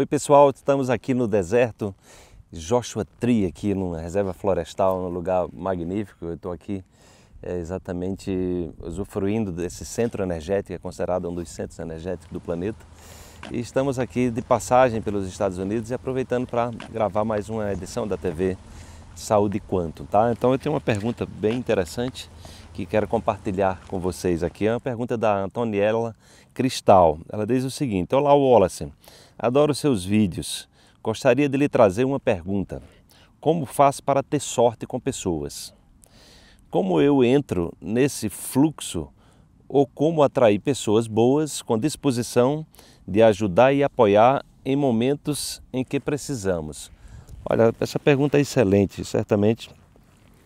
Oi pessoal, estamos aqui no deserto Joshua Tree, aqui numa reserva florestal, num lugar magnífico. Eu estou aqui é, exatamente usufruindo desse centro energético, é considerado um dos centros energéticos do planeta. E estamos aqui de passagem pelos Estados Unidos e aproveitando para gravar mais uma edição da TV saúde quanto, tá? Então eu tenho uma pergunta bem interessante que quero compartilhar com vocês aqui. É uma pergunta da Antoniela Cristal. Ela diz o seguinte: Olá, Wallace. Adoro seus vídeos. Gostaria de lhe trazer uma pergunta. Como faço para ter sorte com pessoas? Como eu entro nesse fluxo ou como atrair pessoas boas com disposição de ajudar e apoiar em momentos em que precisamos? Olha, essa pergunta é excelente. Certamente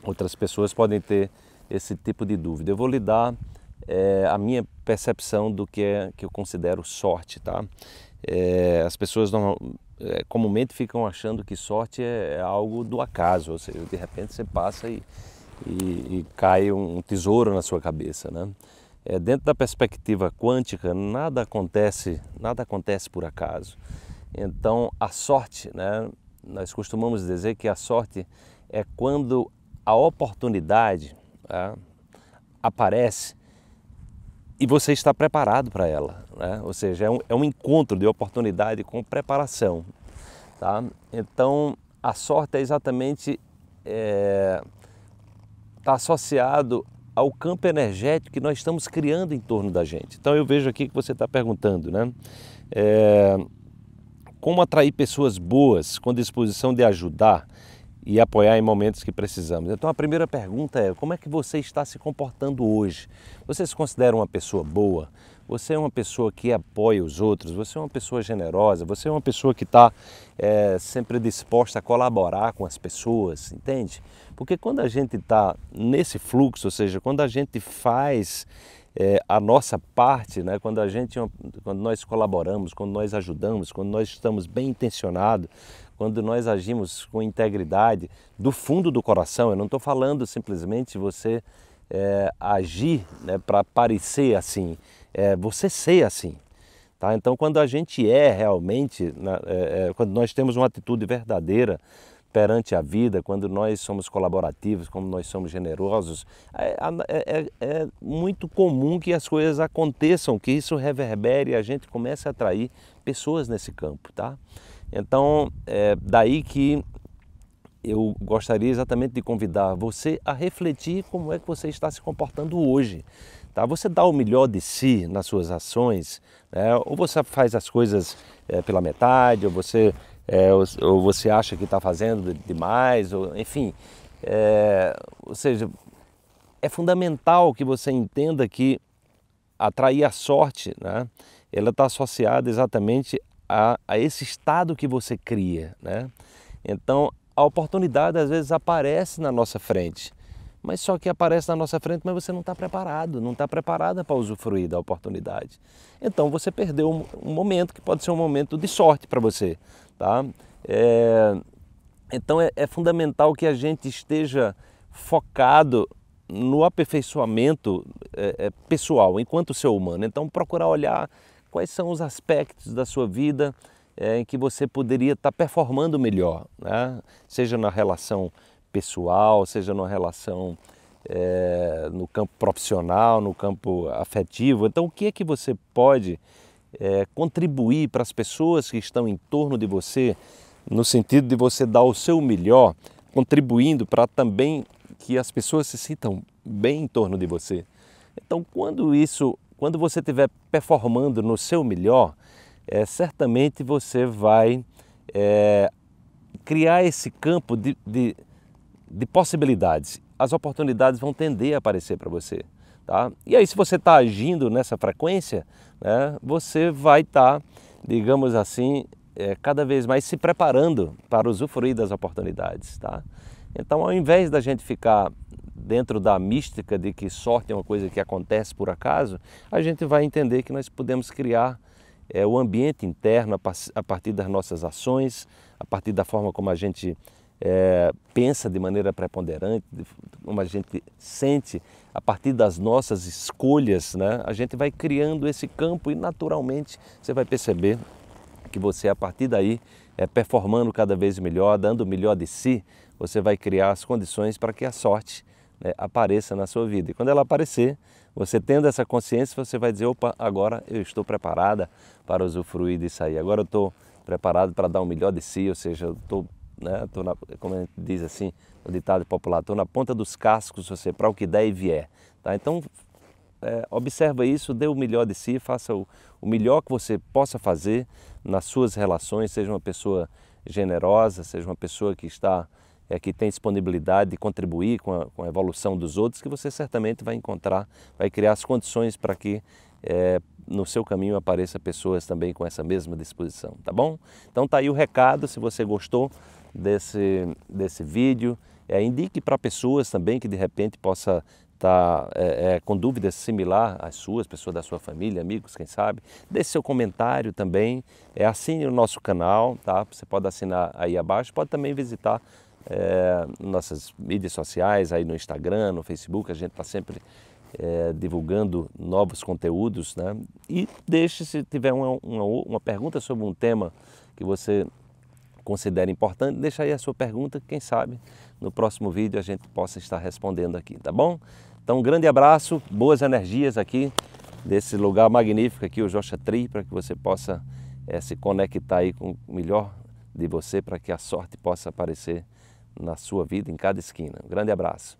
outras pessoas podem ter esse tipo de dúvida. Eu vou lhe dar é, a minha percepção do que é que eu considero sorte, tá? É, as pessoas não, é, comumente ficam achando que sorte é, é, algo do acaso, ou seja, de repente você passa e, e, e cai um, um tesouro na sua cabeça, né? É, dentro da perspectiva quântica, nada acontece, nada acontece por acaso. Então, a sorte, né, nós costumamos dizer que a sorte é quando a oportunidade né, aparece e você está preparado para ela. Né? Ou seja, é um, é um encontro de oportunidade com preparação. Tá? Então, a sorte é exatamente é, tá associado ao campo energético que nós estamos criando em torno da gente. Então, eu vejo aqui que você está perguntando, né? É, como atrair pessoas boas com disposição de ajudar e apoiar em momentos que precisamos. Então a primeira pergunta é: como é que você está se comportando hoje? Você se considera uma pessoa boa? Você é uma pessoa que apoia os outros? Você é uma pessoa generosa? Você é uma pessoa que está é, sempre disposta a colaborar com as pessoas? Entende? Porque quando a gente está nesse fluxo, ou seja, quando a gente faz é, a nossa parte, né, quando a gente, quando nós colaboramos, quando nós ajudamos, quando nós estamos bem intencionados, quando nós agimos com integridade, do fundo do coração, eu não estou falando simplesmente você é, agir né, para parecer assim, é, você ser assim. Tá? Então, quando a gente é realmente, é, é, quando nós temos uma atitude verdadeira, perante a vida, quando nós somos colaborativos, como nós somos generosos, é, é, é, é, muito comum que as coisas aconteçam, que isso reverbere e a gente comece a atrair pessoas nesse campo, tá? Então, é daí que eu gostaria exatamente de convidar você a refletir como é que você está se comportando hoje. Tá? Você dá o melhor de si nas suas ações, né? ou você faz as coisas é, pela metade, ou você é, ou, você acha que está fazendo demais, ou, enfim. É, ou seja, é fundamental que você entenda que atrair a sorte, né, ela está associada exatamente a, a, esse estado que você cria. Né? Então, a oportunidade às vezes aparece na nossa frente, mas só que aparece na nossa frente, mas você não está preparado, não está preparada para usufruir da oportunidade. Então, você perdeu um momento que pode ser um momento de sorte para você, Tá? É, então é, é fundamental que a gente esteja focado no aperfeiçoamento é, é, pessoal, enquanto ser humano. Então, procurar olhar quais são os aspectos da sua vida é, em que você poderia estar performando melhor, né? seja na relação pessoal, seja na relação é, no campo profissional, no campo afetivo. Então, o que é que você pode é, contribuir para as pessoas que estão em torno de você, no sentido de você dar o seu melhor, contribuindo para também que as pessoas se sintam bem em torno de você. Então, quando isso, quando você estiver performando no seu melhor, é, certamente você vai é, criar esse campo de, de, de possibilidades. As oportunidades vão tender a aparecer para você. Tá? E aí, se você está agindo nessa frequência, né, você vai estar, tá, digamos assim, é, cada vez mais se preparando para usufruir das oportunidades. Tá? Então, ao invés da gente ficar dentro da mística de que sorte é uma coisa que acontece por acaso, a gente vai entender que nós podemos criar é, o ambiente interno a partir das nossas ações, a partir da forma como a gente é, pensa de maneira preponderante, como a gente sente, a partir das nossas escolhas, né, a gente vai criando esse campo e naturalmente você vai perceber que você, a partir daí, é, performando cada vez melhor, dando o melhor de si, você vai criar as condições para que a sorte né, apareça na sua vida. E quando ela aparecer, você tendo essa consciência, você vai dizer: opa, agora eu estou preparada para usufruir disso aí, agora eu estou preparado para dar o melhor de si, ou seja, eu estou né? Tô na, como diz assim, o ditado popular, estou na ponta dos cascos, você para o que der e vier. Tá? Então, é, observa isso, dê o melhor de si, faça o, o melhor que você possa fazer nas suas relações, seja uma pessoa generosa, seja uma pessoa que está é, que tem disponibilidade de contribuir com a, com a, evolução dos outros, que você certamente vai encontrar, vai criar as condições para que é, no seu caminho apareça pessoas também com essa mesma disposição, tá bom? Então tá aí o recado, se você gostou, desse, desse vídeo. É, indique para pessoas também que de repente possa estar tá, é, é, com dúvidas similar às suas, pessoas da sua família, amigos, quem sabe. Deixe seu comentário também, é, assine o nosso canal, tá? Você pode assinar aí abaixo, pode também visitar é, nossas mídias sociais, aí no Instagram, no Facebook, a gente está sempre é, divulgando novos conteúdos, né? E deixe se tiver uma, uma, uma pergunta sobre um tema que você considera importante, deixa aí a sua pergunta, quem sabe no próximo vídeo a gente possa estar respondendo aqui, tá bom? Então, um grande abraço, boas energias aqui desse lugar magnífico aqui, o Joshua Tri, para que você possa é, se conectar aí com o melhor de você, para que a sorte possa aparecer na sua vida, em cada esquina. Um grande abraço.